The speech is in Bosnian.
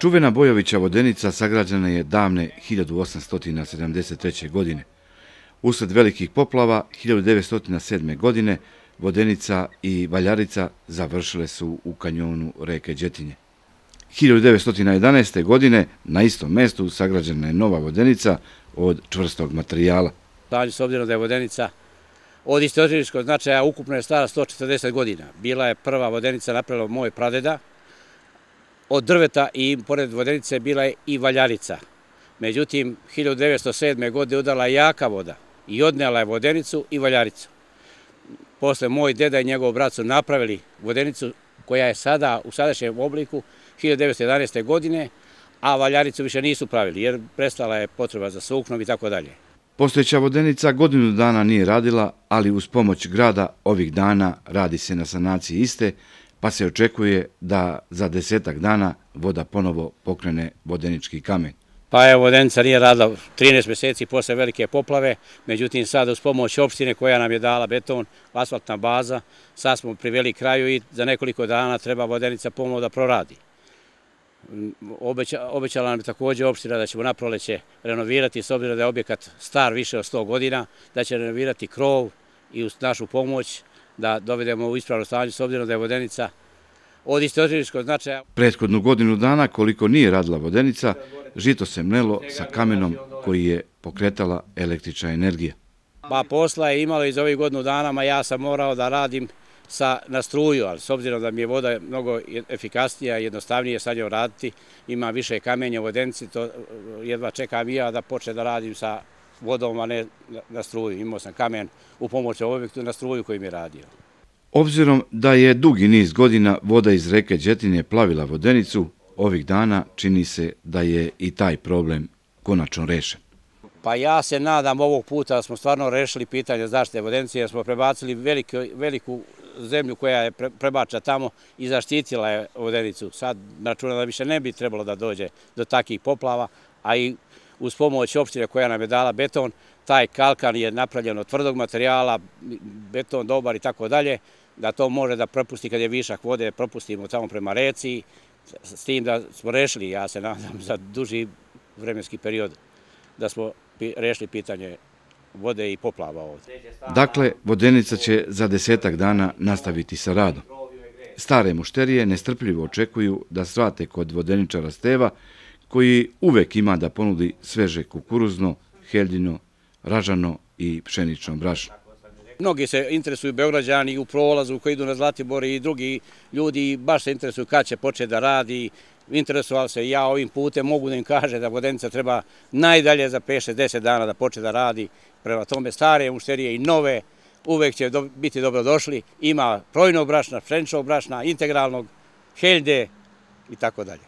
Čuvena Bojovića vodenica sagrađena je davne 1873. godine. Usled velikih poplava 1907. godine vodenica i valjarica završile su u kanjonu reke Đetinje. 1911. godine na istom mestu sagrađena je nova vodenica od čvrstog materijala. Dalje s obzirom da je vodenica od istorijskog značaja ukupno je stara 140 godina. Bila je prva vodenica napravila moj pradeda, od drveta i pored vodenice bila je i valjarica. Međutim, 1907. godine udala jaka voda i odnela je vodenicu i valjaricu. Posle moj deda i njegov brat su napravili vodenicu koja je sada u sadašnjem obliku 1911. godine, a valjaricu više nisu pravili jer prestala je potreba za suknom i tako dalje. Postojeća vodenica godinu dana nije radila, ali uz pomoć grada ovih dana radi se na sanaciji iste, pa se očekuje da za desetak dana voda ponovo pokrene vodenički kamen. Pa evo, vodenica nije radila 13 meseci posle velike poplave, međutim sada uz pomoć opštine koja nam je dala beton, asfaltna baza, sad smo priveli kraju i za nekoliko dana treba vodenica pomoć da proradi. Obećala nam je također opština da ćemo na proleće renovirati, s obzirom da je objekat star više od 100 godina, da će renovirati krov i uz našu pomoć, da dovedemo u ispravno stanje s obzirom da je vodenica od istorijskog značaja. Prethodnu godinu dana, koliko nije radila vodenica, žito se mnelo sa kamenom koji je pokretala električna energija. Pa posla je imalo iz ovih godinu danama, ja sam morao da radim na struju, ali s obzirom da mi je voda mnogo efikasnija i jednostavnije sad joj raditi, ima više kamenja u vodenci, to eh, jedva čekam i ja da počne da radim sa vodom, a ne na struju. Imao sam kamen u pomoću objektu na struju koji mi je radio. Obzirom da je dugi niz godina voda iz reke Đetinje plavila vodenicu, ovih dana čini se da je i taj problem konačno rešen. Pa ja se nadam ovog puta da smo stvarno rešili pitanje zaštite vodenice, jer smo prebacili veliku zemlju koja je prebača tamo i zaštitila je vodenicu. Sad računam da više ne bi trebalo da dođe do takih poplava, a i uz pomoć opštine koja nam je dala beton, taj kalkan je napravljen od tvrdog materijala, beton dobar i tako dalje, da to može da propusti kad je višak vode, propustimo tamo prema reci, s tim da smo rešili, ja se nadam, za duži vremenski period, da smo rešili pitanje vode i poplava ovdje. Dakle, vodenica će za desetak dana nastaviti sa radom. Stare mušterije nestrpljivo očekuju da svate kod vodeničara Steva koji uvek ima da ponudi sveže kukuruzno, heljino, ražano i pšenično brašno. Mnogi se interesuju Beograđani u prolazu koji idu na Zlatibor i drugi ljudi baš se interesuju kad će početi da radi. Interesoval se ja ovim putem, mogu da im kaže da vodenica treba najdalje za 5-60 dana da poče da radi. Prema tome stare mušterije i nove uvek će biti dobrodošli. Ima projnog brašna, pšeničnog brašna, integralnog, helde i tako dalje.